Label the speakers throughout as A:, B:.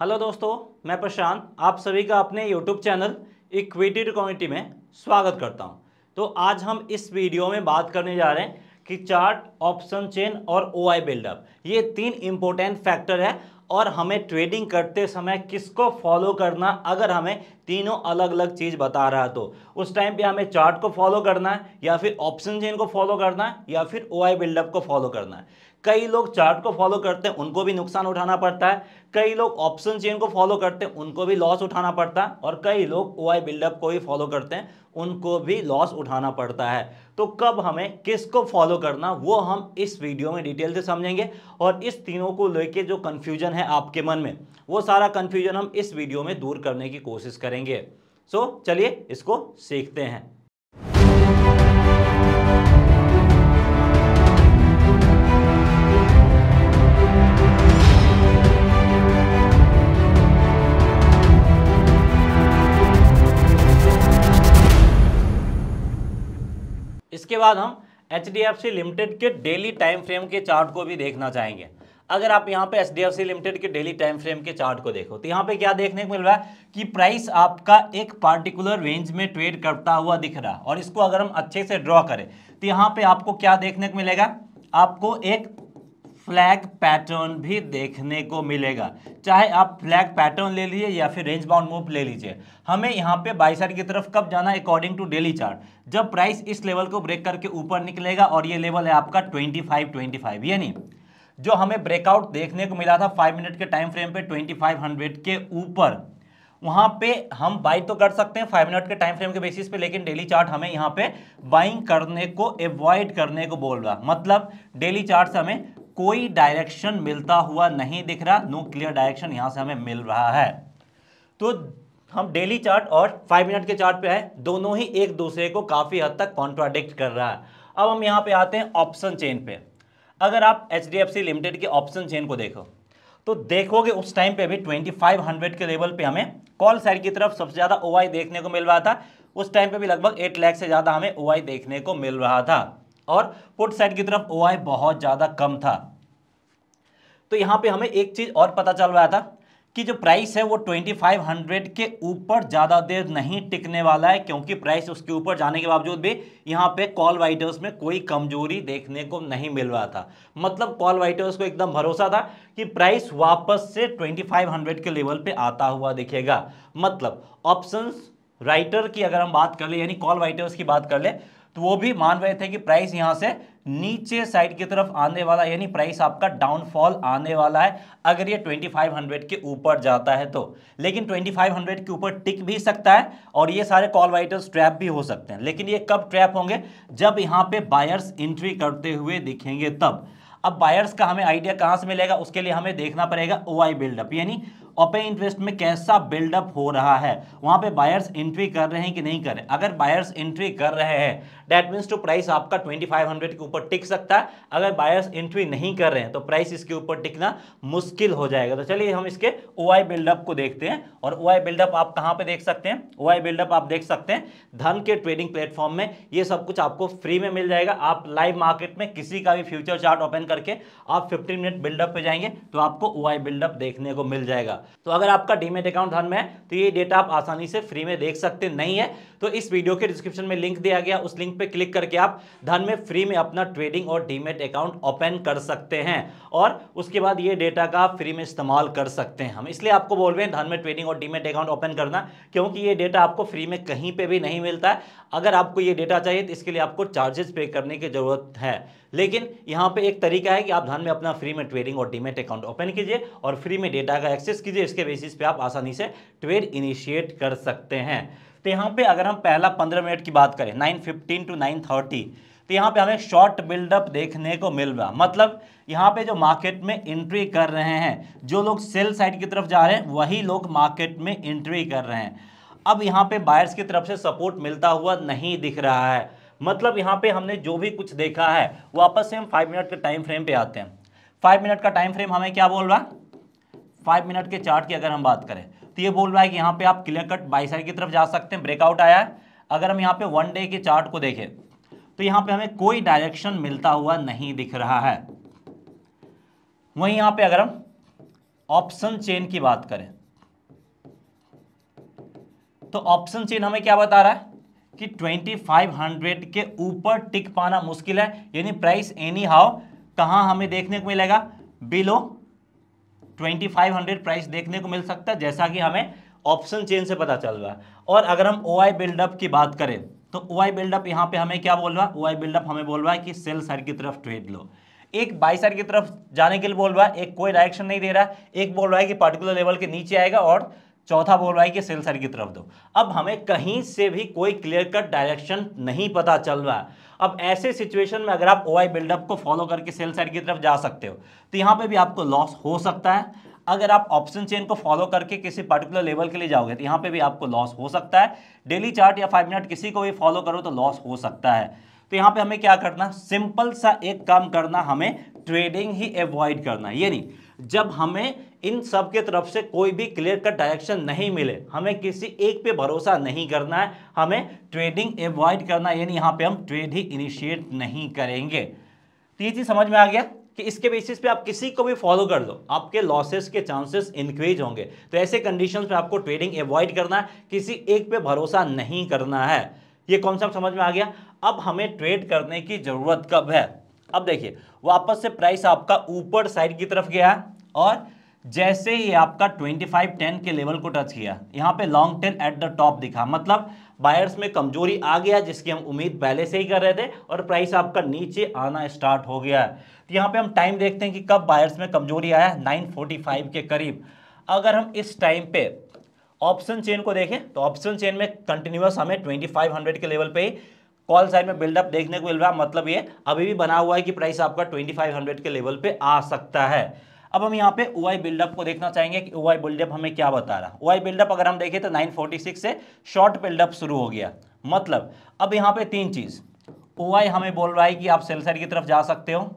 A: hello दोस्तों मैं प्रशांत आप सभी का अपने यूट्यूब चैनल इक्विटी कम्युनिटी में स्वागत करता हूं तो आज हम इस वीडियो में बात करने जा रहे हैं कि चार्ट ऑप्शन चेन और ओआई बिल्डअप ये तीन इम्पोर्टेंट फैक्टर है और हमें ट्रेडिंग करते समय किसको फॉलो करना अगर हमें तीनों अलग अलग चीज़ बता रहा है तो उस टाइम पे हमें चार्ट को फॉलो करना है या फिर ऑप्शन चेन को फॉलो करना है या फिर ओ आई बिल्डअप को फॉलो करना है कई लोग चार्ट को फॉलो करते हैं उनको भी नुकसान उठाना पड़ता है कई लोग ऑप्शन चेन को फॉलो करते हैं उनको भी लॉस उठाना पड़ता है और कई लोग ओ आई बिल्डअप को ही फॉलो करते हैं उनको भी लॉस उठाना पड़ता है तो कब हमें किसको फॉलो करना वो हम इस वीडियो में डिटेल से समझेंगे और इस तीनों को लेके जो कन्फ्यूजन है आपके मन में वो सारा कन्फ्यूजन हम इस वीडियो में दूर करने की कोशिश करेंगे सो so, चलिए इसको सीखते हैं इसके बाद हम एच लिमिटेड के डेली टाइम फ्रेम के चार्ट को भी देखना चाहेंगे अगर आप यहाँ पे एच लिमिटेड के डेली टाइम फ्रेम के चार्ट को देखो तो यहाँ पे क्या देखने को मिल रहा है कि प्राइस आपका एक पार्टिकुलर रेंज में ट्रेड करता हुआ दिख रहा है और इसको अगर हम अच्छे से ड्रॉ करें तो यहाँ पे आपको क्या देखने को मिलेगा आपको एक फ्लैग पैटर्न भी देखने को मिलेगा चाहे आप फ्लैग पैटर्न ले लीजिए या फिर रेंज बाउंड मूव ले लीजिए हमें यहाँ पे साइड की तरफ कब जाना है अकॉर्डिंग टू डेली चार्ट जब प्राइस इस लेवल को ब्रेक करके ऊपर निकलेगा और ये लेवल है आपका 25 25 यानी जो हमें ब्रेकआउट देखने को मिला था फाइव मिनट के टाइम फ्रेम पे हंड्रेड के ऊपर वहाँ पे हम बाई तो कर सकते हैं फाइव मिनट के टाइम फ्रेम के बेसिस पे लेकिन डेली चार्ट हमें यहाँ पे बाइंग करने को अवॉइड करने को बोल रहा मतलब डेली चार्ट से हमें कोई डायरेक्शन मिलता हुआ नहीं दिख रहा नो क्लियर डायरेक्शन यहाँ से हमें मिल रहा है तो हम डेली चार्ट और फाइव मिनट के चार्ट पे है दोनों ही एक दूसरे को काफ़ी हद तक कॉन्ट्राडिक्ट कर रहा है अब हम यहाँ पे आते हैं ऑप्शन चेन पे अगर आप एच लिमिटेड के ऑप्शन चेन को देखो तो देखोगे उस टाइम पे भी 2500 के लेवल पे हमें कॉल साइड की तरफ सबसे ज़्यादा ओ देखने को मिल रहा था उस टाइम पे भी लगभग 8 लाख से ज़्यादा हमें ओ देखने को मिल रहा था और पुट साइड की तरफ ओ बहुत ज़्यादा कम था तो यहाँ पे हमें एक चीज़ और पता चल रहा था कि जो प्राइस है वो 2500 के ऊपर ज़्यादा देर नहीं टिकने वाला है क्योंकि प्राइस उसके ऊपर जाने के बावजूद भी यहाँ पे कॉल वाइटर्स में कोई कमजोरी देखने को नहीं मिल रहा था मतलब कॉल वाइटर्स को एकदम भरोसा था कि प्राइस वापस से 2500 के लेवल पे आता हुआ दिखेगा मतलब ऑप्शंस राइटर की अगर हम बात कर ले यानी कॉल वाइटर्स की बात कर ले तो वो भी मान रहे थे कि प्राइस यहाँ से नीचे साइड की तरफ आने वाला यानी प्राइस आपका डाउनफॉल आने वाला है अगर ये 2500 के ऊपर जाता है तो लेकिन 2500 के ऊपर टिक भी सकता है और ये सारे कॉल वाइटर्स ट्रैप भी हो सकते हैं लेकिन ये कब ट्रैप होंगे जब यहाँ पे बायर्स एंट्री करते हुए दिखेंगे तब अब बायर्स का हमें आइडिया कहां से मिलेगा उसके लिए हमें देखना पड़ेगा ओ आई बिल्डअप यानी ओपे इंटरेस्ट में कैसा बिल्डअप हो रहा है वहाँ पे बायर्स एंट्री कर रहे हैं कि नहीं कर रहे अगर बायर्स एंट्री कर रहे हैं डैट मीन्स टू प्राइस आपका 2500 के ऊपर टिक सकता है अगर बायर्स एंट्री नहीं कर रहे हैं तो प्राइस इसके ऊपर टिकना मुश्किल हो जाएगा तो चलिए हम इसके ओ बिल्डअप को देखते हैं और ओ बिल्डअप आप कहाँ पर देख सकते हैं ओ बिल्डअप आप देख सकते हैं धन के ट्रेडिंग प्लेटफॉर्म में ये सब कुछ आपको फ्री में मिल जाएगा आप लाइव मार्केट में किसी का भी फ्यूचर चार्ट ओपन करके आप फिफ्टीन मिनट बिल्डअप पर जाएंगे तो आपको ओ बिल्डअप देखने को मिल जाएगा तो अगर आपका डीमेट अकाउंट धन में है तो ये डेटा आप आसानी से फ्री में देख सकते नहीं है तो इस वीडियो के डिस्क्रिप्शन में लिंक दिया गया उस लिंक पर क्लिक करके आप धन में फ्री में अपना ट्रेडिंग और डीमेट अकाउंट ओपन कर सकते हैं और उसके बाद ये डेटा का आप फ्री में इस्तेमाल कर सकते हैं हम इसलिए आपको बोल रहे हैं धन में ट्रेडिंग और डीमेट अकाउंट ओपन करना क्योंकि ये डेटा आपको फ्री में कहीं पर भी नहीं मिलता है अगर आपको ये डेटा चाहिए तो इसके लिए आपको चार्जेस पे करने की ज़रूरत है लेकिन यहाँ पे एक तरीका है कि आप धन में अपना फ्री में ट्रेडिंग और डीमेट अकाउंट ओपन कीजिए और फ्री में डेटा का एक्सेस कीजिए इसके बेसिस पे आप आसानी से ट्रेड इनिशिएट कर सकते हैं तो यहाँ पे अगर हम पहला पंद्रह मिनट की बात करें nine fifteen to nine thirty तो यहाँ पे हमें शॉर्ट बिल्डअप देखने को मिल रहा मतलब यहाँ पे जो मार्केट में एंट्री कर रहे हैं जो लोग सेल साइड की तरफ जा रहे हैं वही लोग मार्केट में एंट्री कर रहे हैं अब यहाँ पे बायर्स की तरफ से सपोर्ट मिलता हुआ नहीं दिख रहा है मतलब यहाँ पे हमने जो भी कुछ देखा है वापस से हम फाइव मिनट के टाइम फ्रेम पे आते हैं फाइव मिनट का टाइम फ्रेम हमें क्या बोल रहा है फाइव मिनट के चार्ट की अगर हम बात करें तो ये बोल रहा है कि यहाँ पे आप क्लियर कट बाईसाइड की तरफ जा सकते हैं ब्रेकआउट आया है अगर हम यहाँ पे वन डे के चार्ट को देखें तो यहाँ पे हमें कोई डायरेक्शन मिलता हुआ नहीं दिख रहा है वहीं यहाँ पे अगर हम ऑप्शन चेन की बात करें तो ऑप्शन चेन हमें क्या बता रहा है कि 2500 के ऊपर टिक पाना मुश्किल है यानी प्राइस एनी हाउ कहाँ हमें देखने को मिलेगा बिलो 2500 प्राइस देखने को मिल सकता है जैसा कि हमें ऑप्शन चेन से पता चल रहा है और अगर हम ओ आई बिल्डअप की बात करें तो ओ आई बिल्डअप यहाँ पे हमें क्या बोल रहा है ओ आई बिल्डअप हमें बोल रहा है कि सेल साइड की तरफ ट्रेड लो एक बाई साइड की तरफ जाने के लिए बोल रहा है एक कोई डायरेक्शन नहीं दे रहा है एक बोल रहा है कि पर्टिकुलर लेवल के नीचे आएगा और चौथा बोल रहा है कि सेल साइड की तरफ दो अब हमें कहीं से भी कोई क्लियर कट डायरेक्शन नहीं पता चल रहा है अब ऐसे सिचुएशन में अगर आप ओ आई बिल्डअप को फॉलो करके सेल साइड की तरफ जा सकते हो तो यहाँ पे भी आपको लॉस हो सकता है अगर आप ऑप्शन चेन को फॉलो करके किसी पर्टिकुलर लेवल के लिए जाओगे तो यहाँ पे भी आपको लॉस हो सकता है डेली चार्ट या फाइव मिनट किसी को भी फॉलो करो तो लॉस हो सकता है तो यहाँ पे हमें क्या करना सिंपल सा एक काम करना हमें ट्रेडिंग ही अवॉइड करना ये नहीं जब हमें इन सब के तरफ से कोई भी क्लियर कट डायरेक्शन नहीं मिले हमें किसी एक पे भरोसा नहीं करना है हमें ट्रेडिंग एवॉइड करना यानी यहाँ पे हम ट्रेड ही इनिशिएट नहीं करेंगे तो ये चीज़ समझ में आ गया कि इसके बेसिस पे आप किसी को भी फॉलो कर लो आपके लॉसेस के चांसेस इंक्रीज होंगे तो ऐसे कंडीशन में आपको ट्रेडिंग एवॉइड करना है किसी एक पे भरोसा नहीं करना है ये कॉन्सेप्ट समझ में आ गया अब हमें ट्रेड करने की ज़रूरत कब है अब देखिए वापस से प्राइस आपका ऊपर साइड की तरफ गया और जैसे ही आपका 2510 के लेवल को टच किया यहाँ पे long ten at the top दिखा मतलब बायर्स में कमजोरी आ गया जिसकी हम उम्मीद पहले से ही कर रहे थे और प्राइस आपका नीचे आना स्टार्ट हो गया है तो यहाँ पे हम टाइम देखते हैं कि कब बायर्स में कमजोरी आया 945 के करीब अगर हम इस टाइम पे ऑप्शन चेन को देखें तो ऑप्शन चेन में कंटिन्यूस हमें ट्वेंटी के लेवल पर ही कॉल साइड में बिल्डअप देखने को मिल रहा मतलब ये अभी भी बना हुआ है कि प्राइस आपका ट्वेंटी के लेवल पर आ सकता है अब हम यहाँ पे ओ आई बिल्डअप को देखना चाहेंगे कि ओ आई बिल्डअप हमें क्या बता रहा ओ आई बिल्डअप अगर हम देखें तो 946 से शॉर्ट बिल्डअप शुरू हो गया मतलब अब यहाँ पे तीन चीज़ ओ आई हमें बोल रहा है कि आप सेल साइड की तरफ जा सकते हो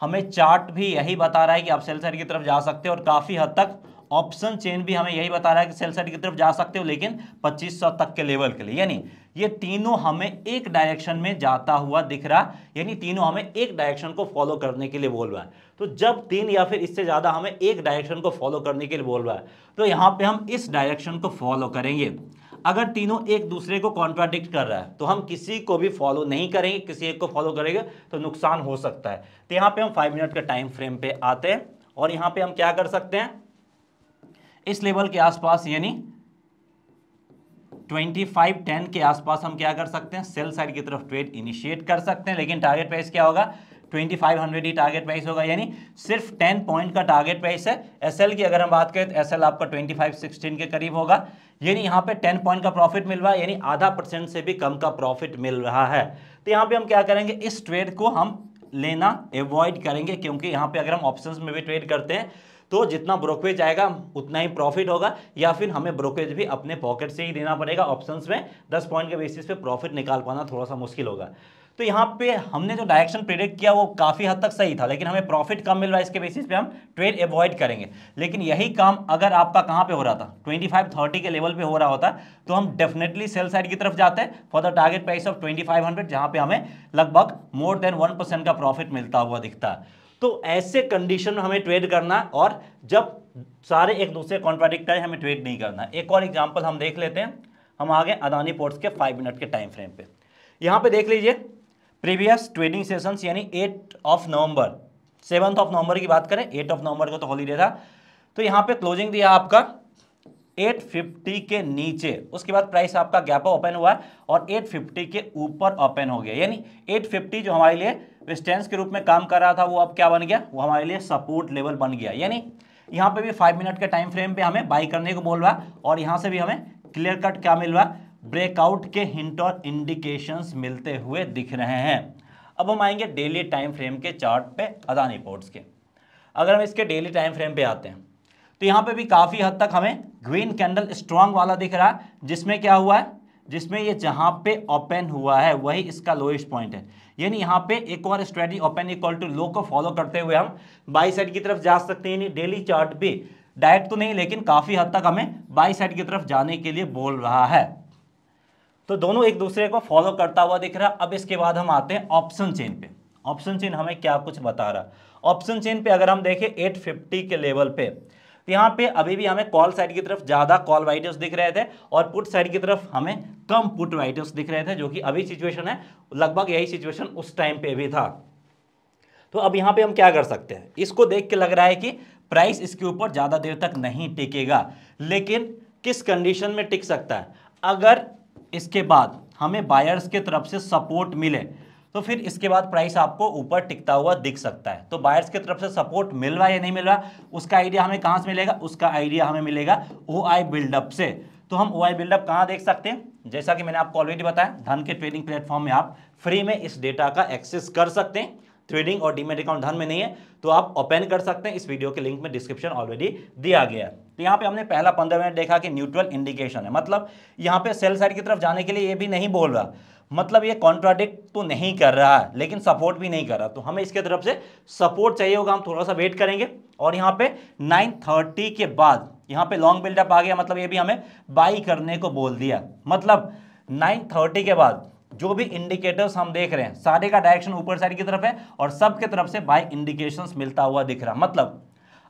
A: हमें चार्ट भी यही बता रहा है कि आप सेल साइड की तरफ जा सकते हो और काफ़ी हद तक ऑप्शन चेन भी हमें यही बता रहा है कि सेल साइड की तरफ जा सकते हो लेकिन 2500 तक के लेवल के लिए यानी ये तीनों हमें एक डायरेक्शन में जाता हुआ दिख रहा यानी तीनों हमें एक डायरेक्शन को फॉलो करने के लिए बोल रहा है तो जब तीन या फिर इससे ज़्यादा हमें एक डायरेक्शन को फॉलो करने के लिए बोल रहा है तो यहाँ पर हम इस डायरेक्शन को फॉलो करेंगे अगर तीनों एक दूसरे को कॉन्ट्राडिक्ट कर रहा है तो हम किसी को भी फॉलो नहीं करेंगे किसी एक को फॉलो करेंगे तो नुकसान हो सकता है तो यहाँ पे हम फाइव मिनट का टाइम फ्रेम पे आते हैं और यहाँ पे हम क्या कर सकते हैं इस लेवल के आसपास यानी 2510 के आसपास हम क्या कर सकते हैं सेल साइड की तरफ ट्रेड इनिशिएट कर सकते हैं लेकिन टारगेट प्राइस क्या होगा 2500 ही टारगेट प्राइस होगा यानी सिर्फ 10 पॉइंट का टारगेट प्राइस है एसएल की अगर हम बात करें तो एसएल आपका 2516 के करीब होगा यानी यहाँ पे 10 पॉइंट का प्रॉफिट मिल रहा है यानी आधा परसेंट से भी कम का प्रॉफिट मिल रहा है तो यहाँ पे हम क्या करेंगे इस ट्रेड को हम लेना एवॉइड करेंगे क्योंकि यहाँ पे अगर हम ऑप्शन में भी ट्रेड करते हैं तो जितना ब्रोकरेज आएगा उतना ही प्रॉफिट होगा या फिर हमें ब्रोकरेज भी अपने पॉकेट से ही देना पड़ेगा ऑप्शन में दस पॉइंट के बेसिस पे प्रॉफिट निकाल पाना थोड़ा सा मुश्किल होगा तो यहाँ पे हमने जो डायरेक्शन प्रिडिक्ट किया वो काफ़ी हद तक सही था लेकिन हमें प्रॉफिट कम मिल रहा है इसके बेसिस पे हम ट्रेड अवॉइड करेंगे लेकिन यही काम अगर आपका कहाँ पे हो रहा था 25 30 के लेवल पे हो रहा होता तो हम डेफिनेटली सेल साइड की तरफ जाते हैं for the target price of 2500 जहाँ पे हमें लगभग मोर देन वन का प्रॉफिट मिलता हुआ दिखता है तो ऐसे कंडीशन में हमें ट्रेड करना और जब सारे एक दूसरे कॉन्ट्राडिक्ट है हमें ट्रेड नहीं करना एक और एग्जाम्पल हम देख लेते हैं हम आ गए अदानी पोर्ट्स के फाइव मिनट के टाइम फ्रेम पे यहाँ पे देख लीजिए प्रीवियस ट्रेडिंग सेशंस यानी eight of November seventh of November की बात करें एट ऑफ नवंबर को तो हॉलीडे था तो यहाँ पे क्लोजिंग दिया आपका 850 के नीचे उसके बाद प्राइस आपका गैप ओपन हुआ और 850 के ऊपर ओपन हो गया यानी 850 जो हमारे लिए रिस्टेंस के रूप में काम कर रहा था वो अब क्या बन गया वो हमारे लिए सपोर्ट लेवल बन गया यानी यहाँ पे भी फाइव मिनट के टाइम फ्रेम पे हमें बाई करने को बोल रहा और यहाँ से भी हमें क्लियर कट क्या मिल रहा ब्रेकआउट के हिंट और इंडिकेशंस मिलते हुए दिख रहे हैं अब हम आएंगे डेली टाइम फ्रेम के चार्ट अदानी पोर्ट्स के अगर हम इसके डेली टाइम फ्रेम पे आते हैं तो यहां पे भी काफ़ी हद तक हमें ग्रीन कैंडल स्ट्रांग वाला दिख रहा है जिसमें क्या हुआ है जिसमें ये जहां पे ओपन हुआ है वही इसका लोएस्ट पॉइंट है यानी यहां पे एक और strategy open equal to low को फॉलो करते हुए हम बाई साइड की तरफ जा सकते हैं डेली चार्ट भी डायरेक्ट तो नहीं लेकिन काफ़ी हद तक हमें बाई साइड की तरफ जाने के लिए बोल रहा है तो दोनों एक दूसरे को फॉलो करता हुआ दिख रहा है अब इसके बाद हम आते हैं ऑप्शन चेन पे ऑप्शन चेन हमें क्या कुछ बता रहा ऑप्शन चेन पे अगर हम देखें 850 के लेवल पे तो यहाँ पे अभी भी हमें कॉल साइड की तरफ ज़्यादा कॉल वाइटर्स दिख रहे थे और पुट साइड की तरफ हमें कम पुट वाइटर्स दिख रहे थे जो कि अभी सिचुएशन है लगभग यही सिचुएशन उस टाइम पे भी था तो अब यहाँ पर हम क्या कर सकते हैं इसको देख के लग रहा है कि प्राइस इसके ऊपर ज़्यादा देर तक नहीं टिकेगा लेकिन किस कंडीशन में टिक सकता है अगर इसके बाद हमें बायर्स के तरफ से सपोर्ट मिले तो फिर इसके बाद प्राइस आपको ऊपर टिकता हुआ दिख सकता है तो बायर्स की तरफ से सपोर्ट मिल रहा है या नहीं मिल रहा उसका आइडिया हमें कहाँ से मिलेगा उसका आइडिया हमें मिलेगा ओ आई बिल्डअप से तो हम ओ आई बिल्डअप कहाँ देख सकते हैं जैसा कि मैंने आपको ऑलरेडी बताया धन के ट्रेडिंग प्लेटफॉर्म में आप फ्री में इस डेटा का एक्सेस कर सकते हैं ट्रेडिंग और डीमेट अकाउंट धन में नहीं है तो आप ओपन कर सकते हैं इस वीडियो के लिंक में डिस्क्रिप्शन ऑलरेडी दिया गया है तो यहाँ पे हमने पहला पंद्रह मिनट देखा कि न्यूट्रल इंडिकेशन है मतलब यहाँ पे सेल साइड की तरफ जाने के लिए ये भी नहीं बोल रहा मतलब ये कॉन्ट्राडिक्ट तो नहीं कर रहा है लेकिन सपोर्ट भी नहीं कर रहा तो हमें इसके तरफ से सपोर्ट चाहिए होगा हम थोड़ा सा वेट करेंगे और यहाँ पे 9:30 के बाद यहाँ पे लॉन्ग बिल्डअप आ गया मतलब ये भी हमें बाई करने को बोल दिया मतलब 9:30 के बाद जो भी इंडिकेटर्स हम देख रहे हैं सारे का डायरेक्शन ऊपर साइड की तरफ है और सब के तरफ से बाई इंडिकेशन मिलता हुआ दिख रहा मतलब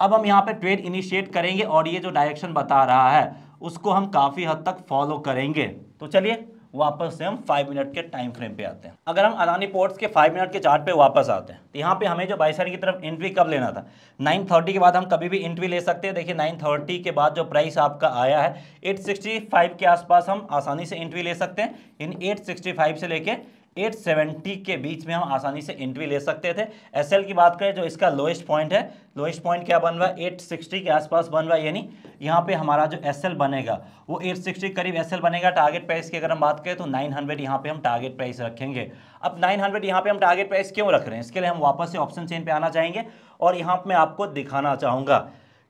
A: अब हम यहाँ पर ट्रेड इनिशिएट करेंगे और ये जो डायरेक्शन बता रहा है उसको हम काफ़ी हद तक फॉलो करेंगे तो चलिए वापस से हम फाइव मिनट के टाइम फ्रेम पे आते हैं अगर हम अदानी पोर्ट्स के फाइव मिनट के चार्ट पे वापस आते हैं तो यहाँ पे हमें जो बाईसर की तरफ एंट्री कब लेना था नाइन थर्टी के बाद हम कभी भी एंट्री ले सकते हैं देखिए नाइन थर्टी के बाद जो प्राइस आपका आया है एट सिक्सटी फाइव के आसपास हम आसानी से एंट्री ले सकते हैं इन एट सिक्सटी फाइव से लेके 870 के बीच में हम आसानी से एंट्री ले सकते थे एस की बात करें जो इसका लोएस्ट पॉइंट है लोएस्ट पॉइंट क्या बन रहा है 860 के आसपास बन रहा है यानी यहाँ पे हमारा जो एस बनेगा वो 860 करीब एस बनेगा टारगेट प्राइस की अगर हम बात करें तो 900 हंड्रेड यहाँ पर हम टारगेट प्राइस रखेंगे अब 900 हंड्रेड यहाँ पर हम टारगेट प्राइस क्यों रख रहे हैं इसके लिए हम वापस से ऑप्शन चेन पर आना चाहेंगे और यहाँ मैं आपको दिखाना चाहूँगा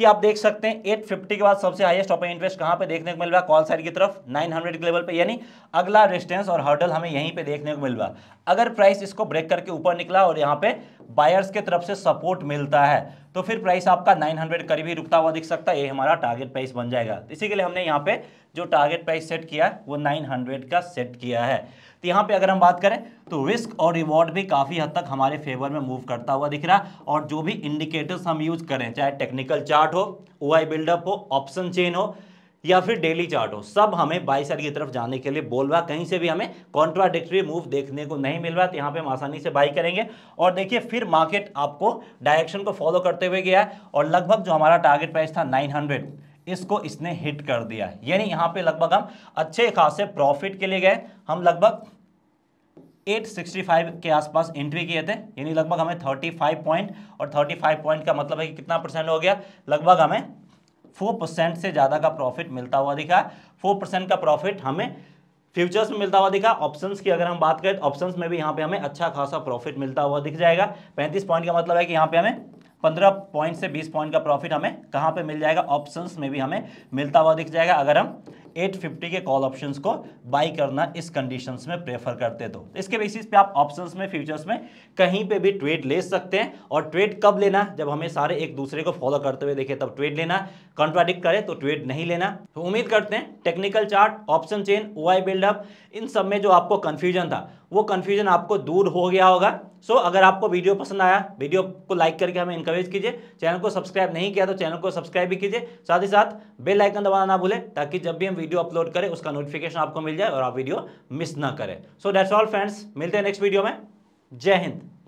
A: कि आप देख सकते हैं 850 के बाद सबसे हाईएस्ट ओपन इंटरेस्ट कहां पे देखने को मिल रहा है कॉल साइड की तरफ 900 के लेवल पे यानी अगला रेजिस्टेंस और हर्डल हमें यहीं पे देखने को मिल रहा अगर प्राइस इसको ब्रेक करके ऊपर निकला और यहां पे बायर्स के तरफ से सपोर्ट मिलता है तो फिर प्राइस आपका 900 करीब ही रुकता हुआ दिख सकता है ये हमारा टारगेट प्राइस बन जाएगा इसी के लिए हमने यहाँ पे जो टारगेट प्राइस सेट किया है वो 900 का सेट किया है तो यहाँ पे अगर हम बात करें तो रिस्क और रिवॉर्ड भी काफ़ी हद तक हमारे फेवर में मूव करता हुआ दिख रहा है और जो भी इंडिकेटर्स हम यूज करें चाहे टेक्निकल चार्ट हो ओ बिल्डअप हो ऑप्शन चेन हो या फिर डेली चार्ट हो सब हमें बाई साइड की तरफ जाने के लिए बोल रहा कहीं से भी हमें कॉन्ट्राडिक्टरी मूव देखने को नहीं मिल रहा तो यहाँ पे हम आसानी से बाई करेंगे और देखिए फिर मार्केट आपको डायरेक्शन को फॉलो करते हुए गया है और लगभग जो हमारा टारगेट प्राइस था 900 इसको इसने हिट कर दिया यानी यहाँ पर लगभग हम अच्छे खासे प्रॉफिट के लिए गए हम लगभग 865 के आसपास एंट्री किए थे यानी लगभग हमें 35 पॉइंट और 35 पॉइंट का मतलब है कि कितना परसेंट हो गया लगभग हमें फोर परसेंट से ज़्यादा का प्रॉफिट मिलता हुआ दिखा फोर परसेंट का प्रॉफिट हमें फ्यूचर्स में मिलता हुआ दिखा ऑप्शंस की अगर हम बात करें तो ऑप्शंस में भी यहाँ पे हमें अच्छा खासा प्रॉफिट मिलता हुआ दिख जाएगा पैंतीस पॉइंट का मतलब है कि यहाँ पे हमें पंद्रह पॉइंट से बीस पॉइंट का प्रॉफिट हमें कहाँ पे मिल जाएगा ऑप्शंस में भी हमें मिलता हुआ दिख जाएगा अगर हम 850 के कॉल ऑप्शंस को बाई करना इस कंडीशंस में प्रेफर करते तो।, तो इसके बेसिस पे आप ऑप्शंस में फ्यूचर्स में कहीं पे भी ट्रेड ले सकते हैं और ट्रेड कब लेना जब हमें सारे एक दूसरे को फॉलो करते हुए देखे तब ट्रेड लेना कॉन्ट्राडिक्ट करे तो ट्रेड नहीं लेना तो उम्मीद करते हैं technical chart option chain O I buildup इन सब में जो आपको कन्फ्यूजन था वो कन्फ्यूजन आपको दूर हो गया होगा सो so, अगर आपको वीडियो पसंद आया वीडियो को लाइक करके हमें इंकरेज कीजिए चैनल को सब्सक्राइब नहीं किया तो चैनल को सब्सक्राइब भी कीजिए साथ ही साथ बेल आइकन दबाना ना भूलें ताकि जब भी हम वीडियो अपलोड करें उसका नोटिफिकेशन आपको मिल जाए और आप वीडियो मिस ना करें सो दैट्स ऑल फ्रेंड्स मिलते हैं नेक्स्ट वीडियो में जय हिंद